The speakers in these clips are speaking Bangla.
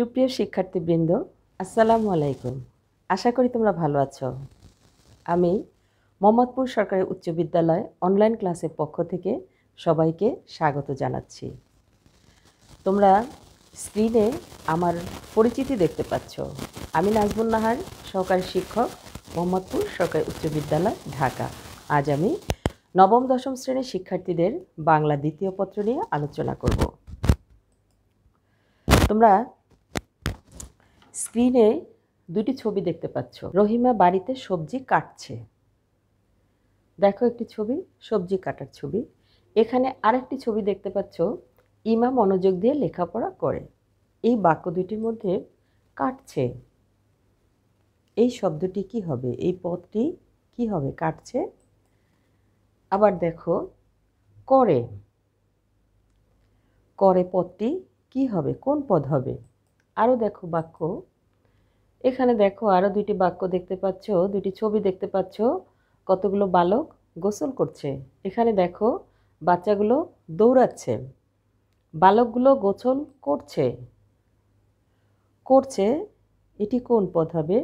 সুপ্রিয় শিক্ষার্থীবৃন্দ আসসালামু আলাইকুম আশা করি তোমরা ভালো আছো আমি মোহাম্মদপুর সরকারি উচ্চ বিদ্যালয় অনলাইন ক্লাসের পক্ষ থেকে সবাইকে স্বাগত জানাচ্ছি তোমরা স্ক্রিনে আমার পরিচিতি দেখতে পাচ্ছ আমি নাজমুন নাহার সহকারী শিক্ষক মোহাম্মদপুর সরকারি উচ্চ বিদ্যালয় ঢাকা আজ আমি নবম দশম শ্রেণীর শিক্ষার্থীদের বাংলা দ্বিতীয় পত্র নিয়ে আলোচনা করব তোমরা স্ক্রিনে দুটি ছবি দেখতে পাচ্ছ রহিমা বাড়িতে সবজি কাটছে দেখো একটি ছবি সবজি কাটার ছবি এখানে আরেকটি ছবি দেখতে পাচ্ছ ইমা মনোযোগ দিয়ে লেখাপড়া করে এই বাক্য দুটির মধ্যে কাটছে এই শব্দটি কি হবে এই পদটি কি হবে কাটছে আবার দেখো করে করে পদটি কি হবে কোন পদ হবে আরও দেখো বাক্য এখানে দেখো আরও দুইটি বাক্য দেখতে পাচ্ছ দুইটি ছবি দেখতে পাচ্ছ কতগুলো বালক গোসল করছে এখানে দেখো বাচ্চাগুলো দৌড়াচ্ছে বালকগুলো গোসল করছে করছে এটি কোন পদ হবে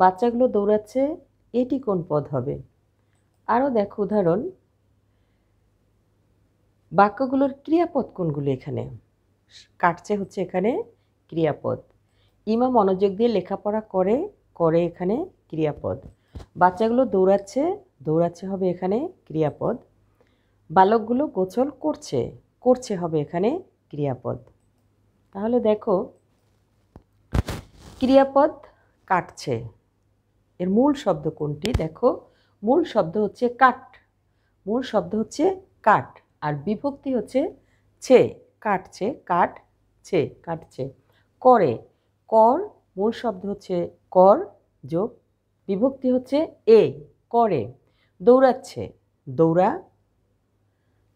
বাচ্চাগুলো দৌড়াচ্ছে এটি কোন পদ হবে আরও দেখো উদাহরণ বাক্যগুলোর ক্রিয়াপদ কোনগুলো এখানে কাটছে হচ্ছে এখানে ক্রিয়াপদ ইমা মনোযোগ দিয়ে লেখাপড়া করে করে এখানে ক্রিয়াপদ বাচ্চাগুলো দৌড়াচ্ছে দৌড়াচ্ছে হবে এখানে ক্রিয়াপদ বালকগুলো গোছল করছে করছে হবে এখানে ক্রিয়াপদ তাহলে দেখো ক্রিয়াপদ কাটছে এর মূল শব্দ কোনটি দেখো মূল শব্দ হচ্ছে কাট মূল শব্দ হচ্ছে কাট আর বিভক্তি হচ্ছে ছে কাটছে কাট ছে কাটছে করে কর মূল শব্দ হচ্ছে কর যোগ বিভক্তি হচ্ছে এ করে দৌড়াচ্ছে দৌড়া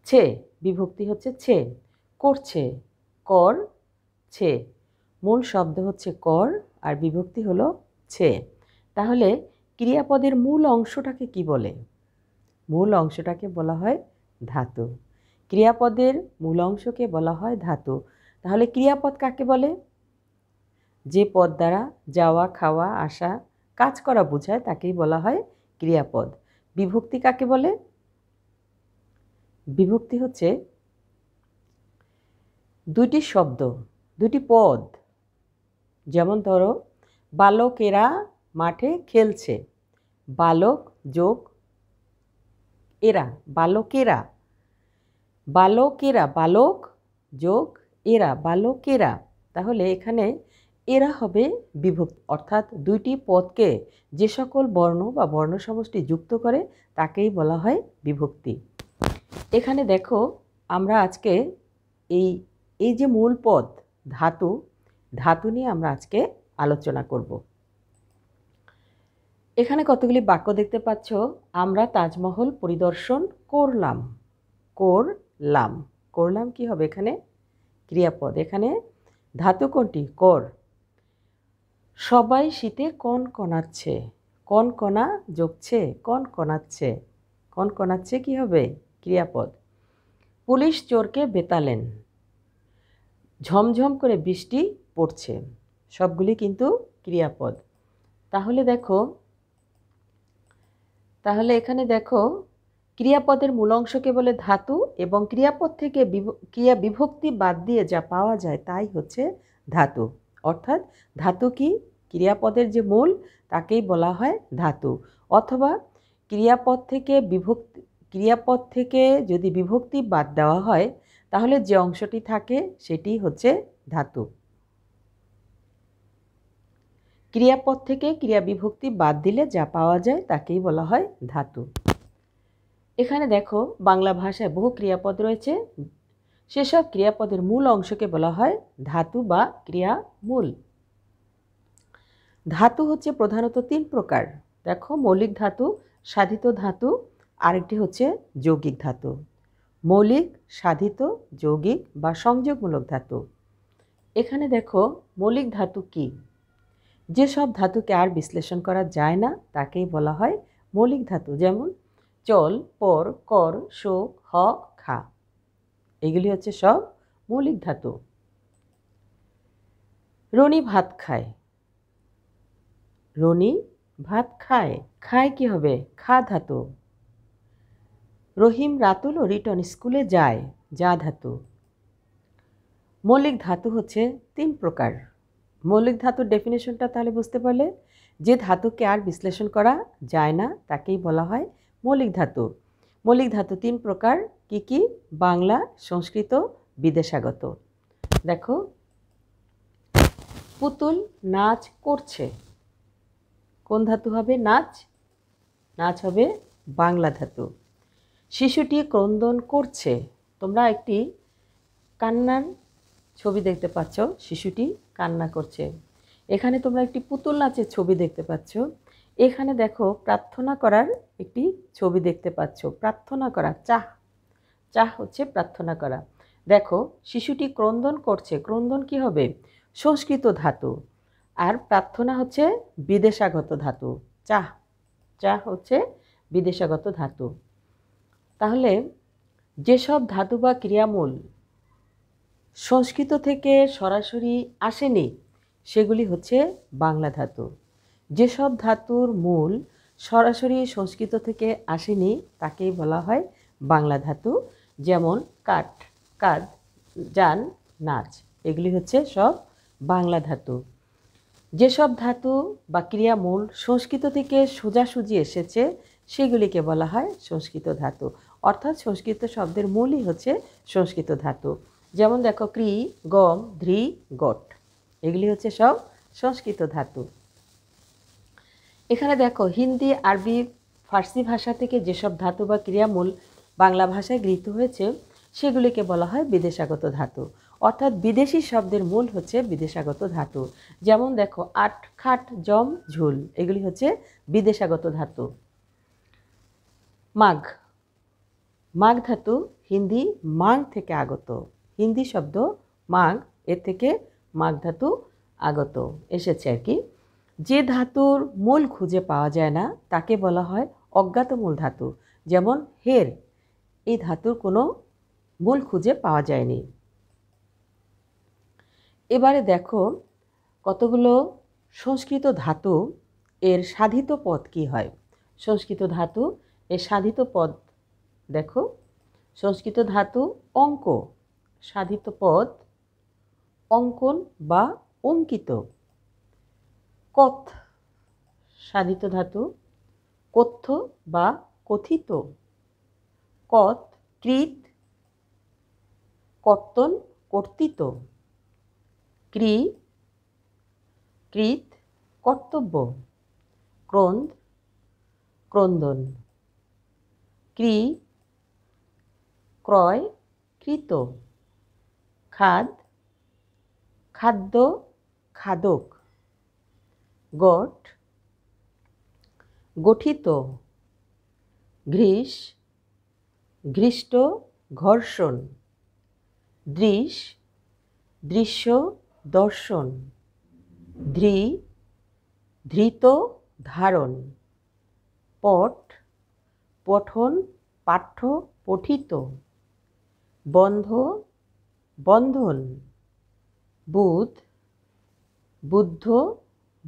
ছে বিভক্তি হচ্ছে ছে করছে কর ছে মূল শব্দ হচ্ছে কর আর বিভক্তি হলো ছে তাহলে ক্রিয়াপদের মূল অংশটাকে কি বলে মূল অংশটাকে বলা হয় ধাতু ক্রিয়াপদের মূল অংশকে বলা হয় ধাতু তাহলে ক্রিয়াপদ কাকে বলে যে পদ দ্বারা যাওয়া খাওয়া আসা কাজ করা বোঝায় তাকেই বলা হয় ক্রিয়াপদ বিভক্তি কাকে বলে বিভক্তি হচ্ছে দুটি শব্দ দুটি পদ যেমন ধরো বালকেরা মাঠে খেলছে বালক যোগ এরা বালকেরা বালকেরা বালক যোগ এরা বালকেরা তাহলে এখানে এরা হবে বিভক্ত অর্থাৎ দুইটি পদকে যে সকল বর্ণ বা বর্ণ সমষ্টি যুক্ত করে তাকেই বলা হয় বিভক্তি এখানে দেখো আমরা আজকে এই এই যে মূল পদ ধাতু ধাতু নিয়ে আমরা আজকে আলোচনা করব এখানে কতগুলি বাক্য দেখতে পাচ্ছ আমরা তাজমহল পরিদর্শন করলাম করলাম করলাম কি হবে এখানে ক্রিয়াপদ এখানে ধাতু কোনটি কর সবাই শীতে কন কনাচ্ছে কন কনা জগছে কন কনাচ্ছে কন কনাচ্ছে কী হবে ক্রিয়াপদ পুলিশ চোরকে বেতালেন ঝমঝম করে বৃষ্টি পড়ছে সবগুলি কিন্তু ক্রিয়াপদ তাহলে দেখো তাহলে এখানে দেখো ক্রিয়াপদের মূল অংশকে বলে ধাতু এবং ক্রিয়াপদ থেকে ক্রিয়া বিভক্তি বাদ দিয়ে যা পাওয়া যায় তাই হচ্ছে ধাতু অর্থাৎ ধাতু কি ক্রিয়াপদের যে মূল তাকেই বলা হয় ধাতু অথবা ক্রিয়াপদ থেকে বিভক্তি ক্রিয়াপদ থেকে যদি বিভক্তি বাদ দেওয়া হয় তাহলে যে অংশটি থাকে সেটি হচ্ছে ধাতু ক্রিয়াপদ থেকে ক্রিয়া বিভক্তি বাদ দিলে যা পাওয়া যায় তাকেই বলা হয় ধাতু এখানে দেখো বাংলা ভাষায় বহু ক্রিয়াপদ রয়েছে সেসব ক্রিয়াপদের মূল অংশকে বলা হয় ধাতু বা ক্রিয়া মূল ধাতু হচ্ছে প্রধানত তিন প্রকার দেখো মৌলিক ধাতু সাধিত ধাতু আরেকটি হচ্ছে যৌগিক ধাতু মৌলিক সাধিত যৌগিক বা সংযোগমূলক ধাতু এখানে দেখো মৌলিক ধাতু কি যেসব ধাতুকে আর বিশ্লেষণ করা যায় না তাকেই বলা হয় মৌলিক ধাতু যেমন চল পর কর শো হ খা এগুলি হচ্ছে সব মৌলিক ধাতু রনি ভাত খায় রনি ভাত খায় খায় কি হবে খা ধাতু রহিম রাতুল ও রিটন স্কুলে যায় যা ধাতু মৌলিক ধাতু হচ্ছে তিন প্রকার মৌলিক ধাতুর ডেফিনেশনটা তাহলে বুঝতে পারলে যে ধাতুকে আর বিশ্লেষণ করা যায় না তাকেই বলা হয় মৌলিক ধাতু মৌলিক ধাতু তিন প্রকার কি কি বাংলা সংস্কৃত বিদেশাগত দেখো পুতুল নাচ করছে কোন ধাতু হবে নাচ নাচ হবে বাংলা ধাতু শিশুটি ক্রন্দন করছে তোমরা একটি কান্নার ছবি দেখতে পাচ্ছ শিশুটি কান্না করছে এখানে তোমরা একটি পুতুল নাচের ছবি দেখতে পাচ্ছ এখানে দেখো প্রার্থনা করার একটি ছবি দেখতে পাচ্ছ প্রার্থনা করা চাহ চাহ হচ্ছে প্রার্থনা করা দেখো শিশুটি ক্রন্দন করছে ক্রন্দন কি হবে সংস্কৃত ধাতু আর প্রার্থনা হচ্ছে বিদেশাগত ধাতু চাহ চাহ হচ্ছে বিদেশাগত ধাতু তাহলে যেসব ধাতু বা ক্রিয়ামূল সংস্কৃত থেকে সরাসরি আসেনি সেগুলি হচ্ছে বাংলা ধাতু যেসব ধাতুর মূল সরাসরি সংস্কৃত থেকে আসেনি তাকেই বলা হয় বাংলা ধাতু যেমন কাঠ কাদ যান নাচ এগুলি হচ্ছে সব বাংলা ধাতু যেসব ধাতু বা ক্রিয়ামূল সংস্কৃত থেকে সোজাসুজি এসেছে সেগুলিকে বলা হয় সংস্কৃত ধাতু অর্থাৎ সংস্কৃত শব্দের মূলই হচ্ছে সংস্কৃত ধাতু যেমন দেখো ক্রি গম ধ্রি গট এগুলি হচ্ছে সব সংস্কৃত ধাতু এখানে দেখো হিন্দি আরবি ফার্সি ভাষা থেকে যেসব ধাতু বা ক্রিয়ামূল বাংলা ভাষায় গৃহীত হয়েছে সেগুলিকে বলা হয় বিদেশাগত ধাতু অর্থাৎ বিদেশি শব্দের মূল হচ্ছে বিদেশাগত ধাতু যেমন দেখো আট খাট জম ঝুল এগুলি হচ্ছে বিদেশাগত ধাতু মাঘ মাঘ ধাতু হিন্দি মাং থেকে আগত হিন্দি শব্দ মাঘ এর থেকে মাঘ ধাতু আগত এসেছে আর কি যে ধাতুর মূল খুঁজে পাওয়া যায় না তাকে বলা হয় অজ্ঞাত মূল ধাতু যেমন হের এই ধাতুর কোনো মূল খুঁজে পাওয়া যায়নি এবারে দেখো কতগুলো সংস্কৃত ধাতু এর সাধিত পদ কি হয় সংস্কৃত ধাতু এর সাধিত পদ দেখো সংস্কৃত ধাতু অঙ্ক সাধিত পদ অঙ্কন বা অঙ্কিত কথ সাধিত ধাতু কথ্য বা কথিত কথ কৃত কর্তন কর্তৃত্ব ক্রি কৃত কর্তব্য ক্রন্দ ক্রন্দন ক্রি ক্রয় কৃত খাদ খাদ্য খাদক গট গঠিত ঘৃষ ঘৃষ্ট ঘর্ষণ দৃশ দৃশ্য দর্শন ধৃ ধৃত ধারণ পট পঠন পাঠ্য পঠিত বন্ধ বন্ধন বুধ বুদ্ধ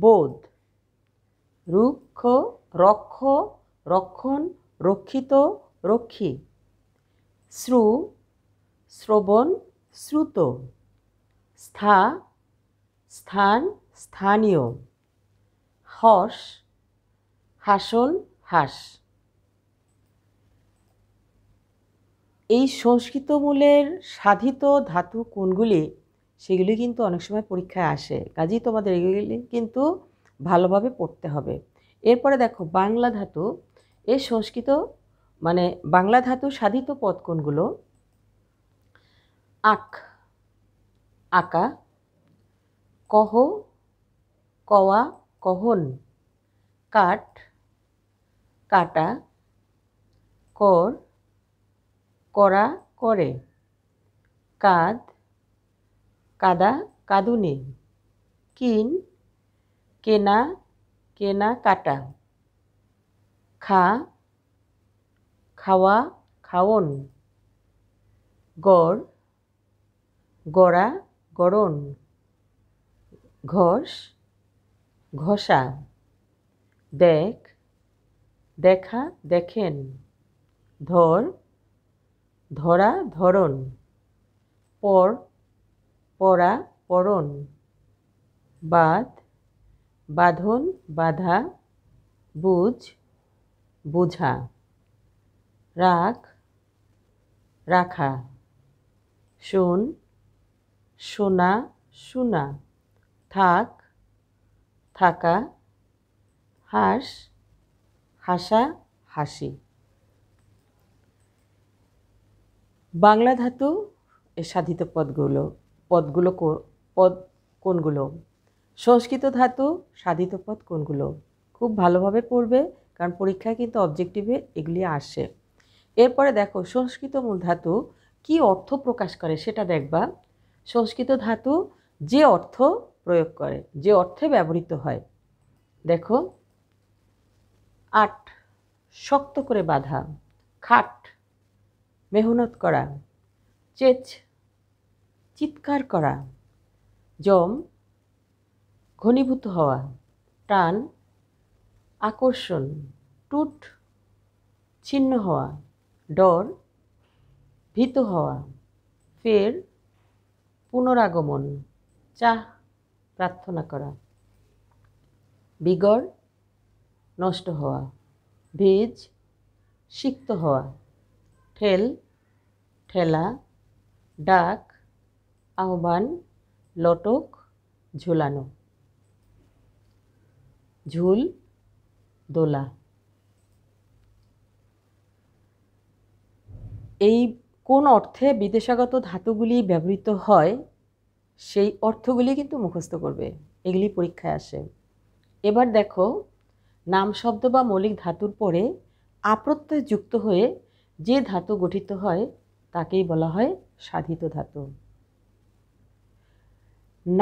বোধ রুক্ষ রক্ষ রক্ষণ রক্ষিত রক্ষী শ্রু শ্রবণ শ্রুত স্থা স্থান স্থানীয় হস হাসন হাস এই সংস্কৃত মূলের সাধিত ধাতু কোনগুলি সেগুলি কিন্তু অনেক সময় পরীক্ষায় আসে কাজেই তোমাদের এগুলি কিন্তু ভালোভাবে পড়তে হবে এরপরে দেখো বাংলা ধাতু এ সংস্কৃত মানে বাংলা ধাতু সাধিত পদ কোনগুলো আক আঁকা কহ কওয়া কহন কাট কাটা কর করা করে কাদ কাদা কাদুনে কিন কেনা কেনা কাটা খা খাওয়া খাওন গড় গড়া গড়ন ঘষ ঘষা দেখ দেখা দেখেন ধর ধরা ধরন পর পরা পরণ বাদ বাঁধন বাধা বুঝ বোঝা রাখ রাখা শোন শোনা শোনা থাক থাকা হাস হাসা হাসি বাংলা ধাতু এর সাধিত পদগুলো পদগুলো পদ কোনগুলো সংস্কৃত ধাতু সাধিত পদ কোনগুলো খুব ভালোভাবে পড়বে কারণ পরীক্ষায় কিন্তু অবজেক্টিভে এগুলি আসে এরপরে দেখো সংস্কৃত মূল ধাতু কি অর্থ প্রকাশ করে সেটা দেখবা সংস্কৃত ধাতু যে অর্থ প্রয়োগ করে যে অর্থে ব্যবহৃত হয় দেখো আট শক্ত করে বাঁধা খাট মেহনত করা চেচ চিৎকার করা জম ঘনীভূত হওয়া টান আকর্ষণ টুট ছিন্ন হওয়া ডর ভীত হওয়া ফের পুনরাগমন চাহ প্রার্থনা করা বিগড় নষ্ট হওয়া ভিজ সিক্ত হওয়া ঠেল ঠেলা ডাক আহ্বান লটক ঝুলানো ঝুল দোলা এই কোন অর্থে বিদেশাগত ধাতুগুলি ব্যবহৃত হয় সেই অর্থগুলি কিন্তু মুখস্থ করবে এগুলি পরীক্ষায় আসে এবার দেখো নাম শব্দ বা মৌলিক ধাতুর পরে আপ্রত্যয় যুক্ত হয়ে যে ধাতু গঠিত হয় তাকেই বলা হয় সাধিত ধাতু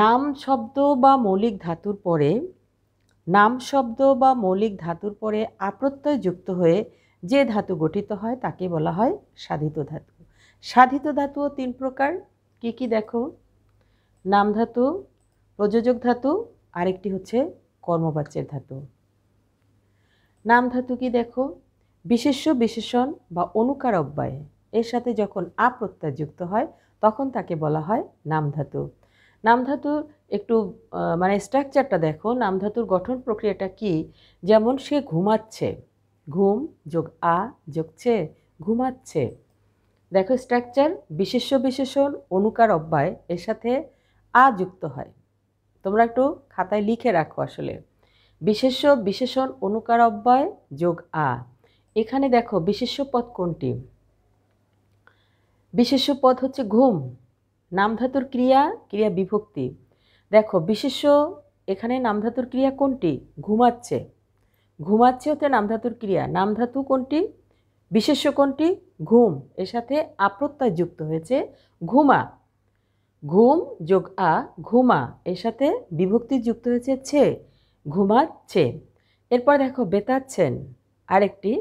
নাম শব্দ বা মৌলিক ধাতুর পরে নাম শব্দ বা মৌলিক ধাতুর পরে আপ্রত্যয় যুক্ত হয়ে যে ধাতু গঠিত হয় তাকে বলা হয় সাধিত ধাতু সাধিত ধাতুও তিন প্রকার কি কি দেখো নাম ধাতু প্রযোজক ধাতু আরেকটি হচ্ছে কর্মবাচ্যের ধাতু নাম ধাতু কি দেখো বিশেষ্য বিশেষণ বা অনুকার অব্যয় এর সাথে যখন আপ্রত্যয় যুক্ত হয় তখন তাকে বলা হয় নাম ধাতু নাম ধাতুর একটু মানে স্ট্রাকচারটা দেখো নাম ধাতুর গঠন প্রক্রিয়াটা কি যেমন সে ঘুমাচ্ছে ঘুম যোগ আ যোগ ছে ঘুমাচ্ছে দেখো স্ট্রাকচার বিশেষ্য বিশেষণ অনুকার অব্যয় এর সাথে আ যুক্ত হয় তোমরা একটু খাতায় লিখে রাখো আসলে বিশেষ্য বিশেষণ অনুকার অব্যয় যোগ আ এখানে দেখো বিশেষ্য পদ কোনটি বিশেষ্য পদ হচ্ছে ঘুম নামধাতুর ক্রিয়া ক্রিয়া বিভক্তি দেখো বিশেষ্য এখানে নামধাতুর ক্রিয়া কোনটি ঘুমাচ্ছে ঘুমাচ্ছে হচ্ছে নামধাতুর ক্রিয়া নামধাতু কোনটি বিশেষ্য কোনটি ঘুম এর সাথে আপ্রত্যয় যুক্ত হয়েছে ঘুমা ঘুম যোগ আ ঘুমা এর সাথে বিভক্তি যুক্ত হয়েছে ছে ছে এরপর দেখো বেতাচ্ছেন আরেকটি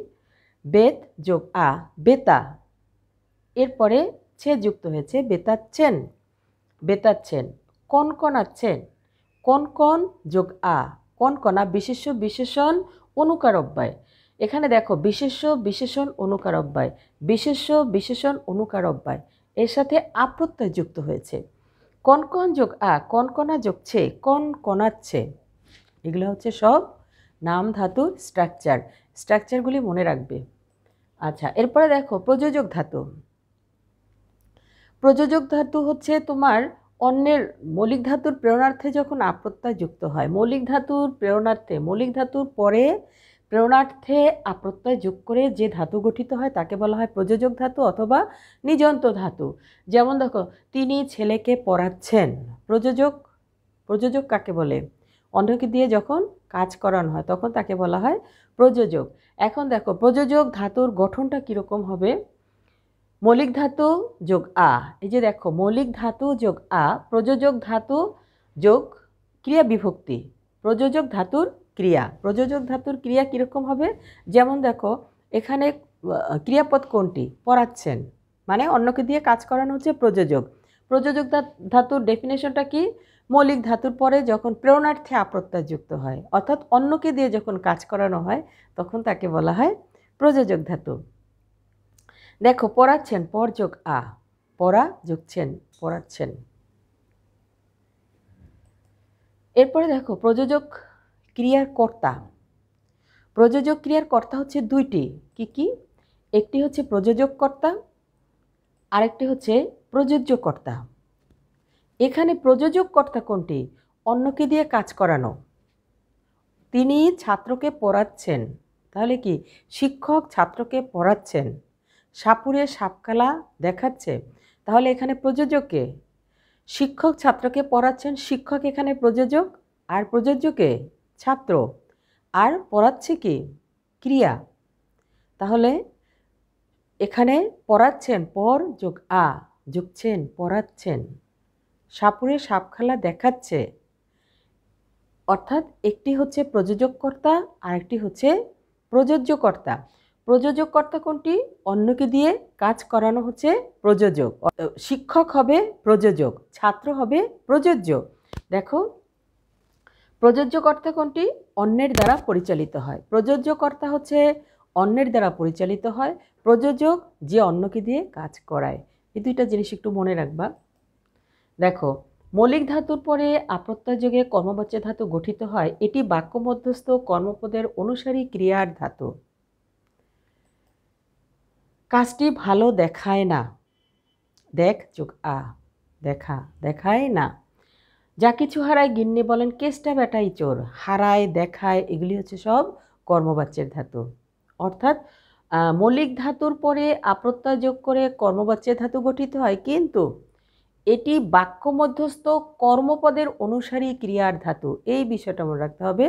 বেত যোগ আ বেতা এরপরে ছে যুক্ত হয়েছে বেতাচ্ছেন বেতাচ্ছেন কন কন কন যোগ আ কনা বিশেষ্য বিশেষণ অব্যয় এখানে দেখো বিশেষ্য বিশেষণ অব্যয় বিশেষ্য বিশেষণ অব্যয় এর সাথে আপ্রত্যয় যুক্ত হয়েছে কন যোগ আ কনকনা যোগছে কন কনাচ্ছে এগুলো হচ্ছে সব নাম ধাতুর স্ট্রাকচার স্ট্রাকচারগুলি মনে রাখবে আচ্ছা এরপরে দেখো প্রযোজক ধাতু প্রযোজক ধাতু হচ্ছে তোমার অন্যের মৌলিক ধাতুর প্রেরণার্থে যখন আপ্রত্যয় যুক্ত হয় মৌলিক ধাতুর প্রেরণার্থে মৌলিক ধাতুর পরে প্রেরণার্থে আপ্রত্যয় যোগ করে যে ধাতু গঠিত হয় তাকে বলা হয় প্রযোজক ধাতু অথবা নিজন্ত ধাতু যেমন দেখো তিনি ছেলেকে পড়াচ্ছেন প্রযোজক প্রযোজক কাকে বলে অন্ধকে দিয়ে যখন কাজ করানো হয় তখন তাকে বলা হয় প্রযোজক এখন দেখো প্রযোজক ধাতুর গঠনটা কীরকম হবে মৌলিক ধাতু যোগ আ এই যে দেখো মৌলিক ধাতু যোগ আ প্রযোজক ধাতু যোগ ক্রিয়া বিভক্তি প্রযোজক ধাতুর ক্রিয়া প্রযোজক ধাতুর ক্রিয়া কীরকম হবে যেমন দেখো এখানে ক্রিয়াপদ কোনটি পড়াচ্ছেন মানে অন্যকে দিয়ে কাজ করানো হচ্ছে প্রযোজক প্রযোজক ধাতুর ডেফিনেশনটা কি মৌলিক ধাতুর পরে যখন প্রেরণার্থে আপত্তাযুক্ত হয় অর্থাৎ অন্যকে দিয়ে যখন কাজ করানো হয় তখন তাকে বলা হয় প্রযোজক ধাতু দেখো পড়াচ্ছেন পরযোগ আ পড়া যুগছেন পড়াচ্ছেন এরপরে দেখো প্রযোজক ক্রিয়ার কর্তা প্রযোজক ক্রিয়ার কর্তা হচ্ছে দুইটি কি কি একটি হচ্ছে প্রযোজক কর্তা আরেকটি হচ্ছে প্রযোজ্য কর্তা এখানে প্রযোজক কর্তা কোনটি অন্যকে দিয়ে কাজ করানো তিনি ছাত্রকে পড়াচ্ছেন তাহলে কি শিক্ষক ছাত্রকে পড়াচ্ছেন সাপুরে সাপকালা দেখাচ্ছে তাহলে এখানে প্রযোজককে শিক্ষক ছাত্রকে পড়াচ্ছেন শিক্ষক এখানে প্রযোজক আর প্রযোজ্যকে ছাত্র আর পড়াচ্ছে কি ক্রিয়া তাহলে এখানে পড়াচ্ছেন পর যোগ আ যোগছেন পড়াচ্ছেন সাপুরে সাপখালা দেখাচ্ছে অর্থাৎ একটি হচ্ছে প্রযোজককর্তা আরেকটি হচ্ছে প্রযোজ্যকর্তা প্রযোজককর্তা কোনটি অন্যকে দিয়ে কাজ করানো হচ্ছে প্রযোজক শিক্ষক হবে প্রযোজক ছাত্র হবে প্রযোজ্য দেখো প্রযোজ্য কর্তা কোনটি অন্যের দ্বারা পরিচালিত হয় প্রযোজ্য কর্তা হচ্ছে অন্যের দ্বারা পরিচালিত হয় প্রযোজক যে অন্যকে দিয়ে কাজ করায় এই দুইটা জিনিস একটু মনে রাখবা দেখো মৌলিক ধাতুর পরে আপ্রত্যযোগে কর্মবাচ্য ধাতু গঠিত হয় এটি বাক্যমধ্যস্থ কর্মপদের অনুসারী ক্রিয়ার ধাতু কাজটি ভালো দেখায় না দেখ চোখ আ দেখা দেখায় না যা কিছু হারায় গিন্নি বলেন কেসটা বেটাই চোর হারায় দেখায় এগুলি হচ্ছে সব কর্মবাচ্যের ধাতু অর্থাৎ মৌলিক ধাতুর পরে আপ্রত্যয় যোগ করে কর্মবাচ্যের ধাতু গঠিত হয় কিন্তু এটি বাক্য মধ্যস্থ কর্মপদের অনুসারী ক্রিয়ার ধাতু এই বিষয়টা মনে রাখতে হবে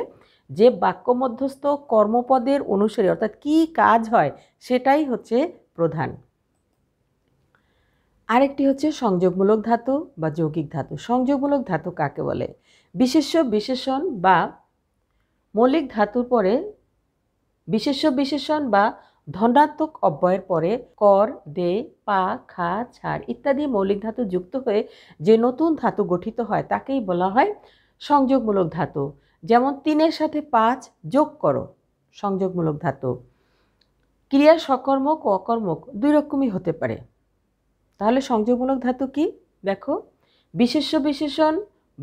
যে বাক্য মধ্যস্থ কর্মপদের অনুসারী অর্থাৎ কি কাজ হয় সেটাই হচ্ছে প্রধান আরেকটি হচ্ছে সংযোগমূলক ধাতু বা যৌগিক ধাতু সংযোগমূলক ধাতু কাকে বলে বিশেষ্য বিশেষণ বা মৌলিক ধাতুর পরে বিশেষ্য বিশেষণ বা ধনাত্মক অব্যয়ের পরে কর দে পা খা ছাড় ইত্যাদি মৌলিক ধাতু যুক্ত হয়ে যে নতুন ধাতু গঠিত হয় তাকেই বলা হয় সংযোগমূলক ধাতু যেমন তিনের সাথে পাঁচ যোগ করো সংযোগমূলক ধাতু ক্রিয়া সকর্মক ও অকর্মক দুই রকমই হতে পারে তাহলে সংযোগমূলক ধাতু কি দেখো বিশেষ্য বিশেষণ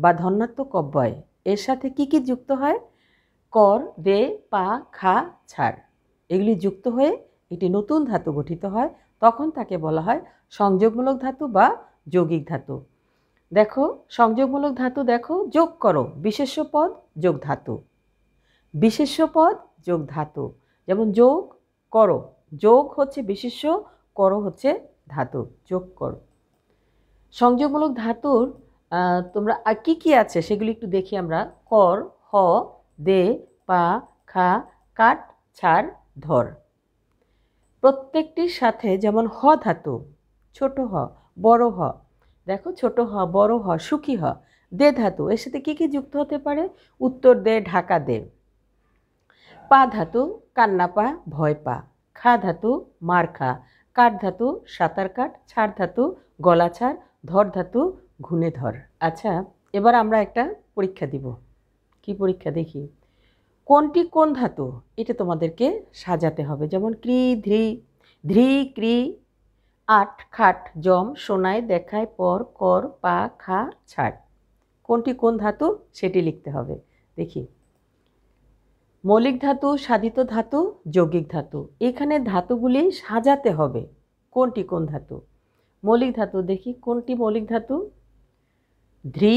বা ধন্যাত্মক অব্যয় এর সাথে কি কি যুক্ত হয় কর দে পা খা ছাড় এগুলি যুক্ত হয়ে একটি নতুন ধাতু গঠিত হয় তখন তাকে বলা হয় সংযোগমূলক ধাতু বা যৌগিক ধাতু দেখো সংযোগমূলক ধাতু দেখো যোগ করো বিশেষ্য পদ যোগ ধাতু বিশেষ্য পদ যোগ ধাতু যেমন যোগ করো যোগ হচ্ছে বিশেষ্য করো হচ্ছে ধাতু যোগ করো সংযোগমূলক ধাতুর তোমরা কি কি আছে সেগুলি একটু দেখি আমরা কর হ দে পা খা কাট ছাড় ধর প্রত্যেকটির সাথে যেমন হ ধাতু ছোট হ বড় হ দেখো ছোট হ বড় হ সুখী হ দে ধাতু এর সাথে কী কী যুক্ত হতে পারে উত্তর দে ঢাকা দে পা ধাতু কান্না পা ভয় পা খা ধাতু মার খা কাঠ ধাতু সাঁতার কাঠ ছাড় ধাতু গলা ছাড় ধর ধাতু ঘুনে ধর আচ্ছা এবার আমরা একটা পরীক্ষা দিব কি পরীক্ষা দেখি কোনটি কোন ধাতু এটা তোমাদেরকে সাজাতে হবে যেমন ক্রি ধ্রি ধ্রি ক্রি আট খাট জম সোনায় দেখায় পর কর পা খা ছাট কোনটি কোন ধাতু সেটি লিখতে হবে দেখি মৌলিক ধাতু সাধিত ধাতু যৌগিক ধাতু এখানে ধাতুগুলি সাজাতে হবে কোনটি কোন ধাতু মৌলিক ধাতু দেখি কোনটি মৌলিক ধাতু ধ্রি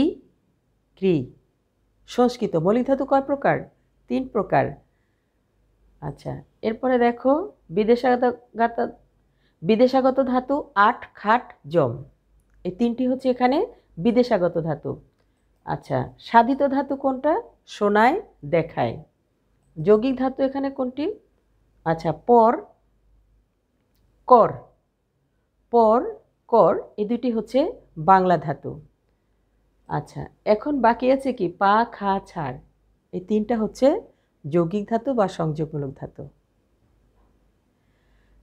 ক্রি সংস্কৃত মৌলিক ধাতু কয় প্রকার তিন প্রকার আচ্ছা এরপরে দেখো বিদেশাগত বিদেশাগত ধাতু আট খাট জম এই তিনটি হচ্ছে এখানে বিদেশাগত ধাতু আচ্ছা সাধিত ধাতু কোনটা শোনায় দেখায় যৌগিক ধাতু এখানে কোনটি আচ্ছা পর কর পর কর এ দুটি হচ্ছে বাংলা ধাতু আচ্ছা এখন বাকি আছে কি পা খা ছাড় এই তিনটা হচ্ছে যৌগিক ধাতু বা সংযোগমূলক ধাতু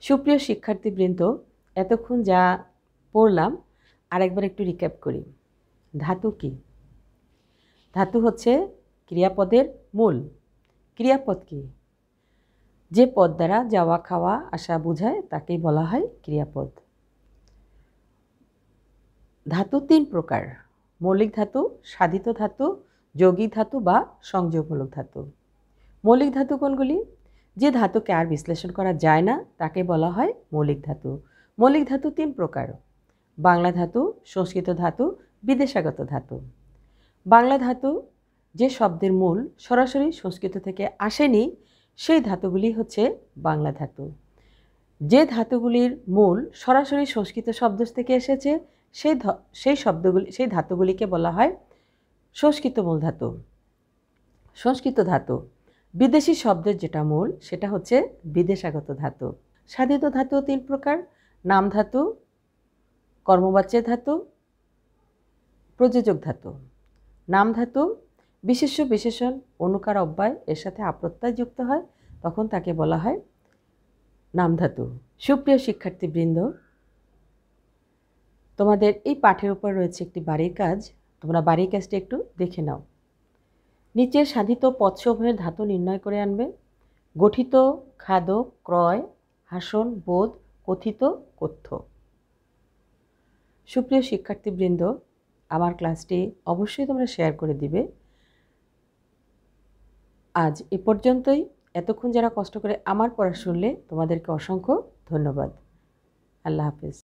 সুপ্রিয় শিক্ষার্থীবৃন্দ এতক্ষণ যা পড়লাম আরেকবার একটু রিক্যাপ করি ধাতু কি ধাতু হচ্ছে ক্রিয়াপদের মূল ক্রিয়াপদ কি যে পদ দ্বারা যাওয়া খাওয়া আসা বোঝায় তাকেই বলা হয় ক্রিয়াপদ ধাতু তিন প্রকার মৌলিক ধাতু সাধিত ধাতু যৌগিক ধাতু বা সংযোগমূলক ধাতু মৌলিক ধাতু কোনগুলি যে ধাতুকে আর বিশ্লেষণ করা যায় না তাকে বলা হয় মৌলিক ধাতু মৌলিক ধাতু তিন প্রকার বাংলা ধাতু সংস্কৃত ধাতু বিদেশাগত ধাতু বাংলা ধাতু যে শব্দের মূল সরাসরি সংস্কৃত থেকে আসেনি সেই ধাতুগুলি হচ্ছে বাংলা ধাতু যে ধাতুগুলির মূল সরাসরি সংস্কৃত শব্দ থেকে এসেছে সেই সেই শব্দগুলি সেই ধাতুগুলিকে বলা হয় সংস্কৃত মূল ধাতু সংস্কৃত ধাতু বিদেশি শব্দের যেটা মূল সেটা হচ্ছে বিদেশাগত ধাতু সাধিত ধাতু তিন প্রকার নাম ধাতু কর্মবাচ্যের ধাতু প্রযোজক ধাতু নাম ধাতু বিশেষ্য বিশেষণ অনুকার অব্যয় এর সাথে আপ্রত্যয় যুক্ত হয় তখন তাকে বলা হয় নামধাতু সুপ্রিয় শিক্ষার্থীবৃন্দ তোমাদের এই পাঠের উপর রয়েছে একটি বাড়ির কাজ তোমরা বাড়ির কাজটি একটু দেখে নাও নিচে সাধিত পৎসমূহের ধাতু নির্ণয় করে আনবে গঠিত খাদ ক্রয় হাসন বোধ কথিত কথ্য সুপ্রিয় শিক্ষার্থীবৃন্দ আমার ক্লাসটি অবশ্যই তোমরা শেয়ার করে দিবে আজ এ পর্যন্তই এতক্ষণ যারা কষ্ট করে আমার পড়া শুনলে তোমাদেরকে অসংখ্য ধন্যবাদ আল্লাহ হাফিজ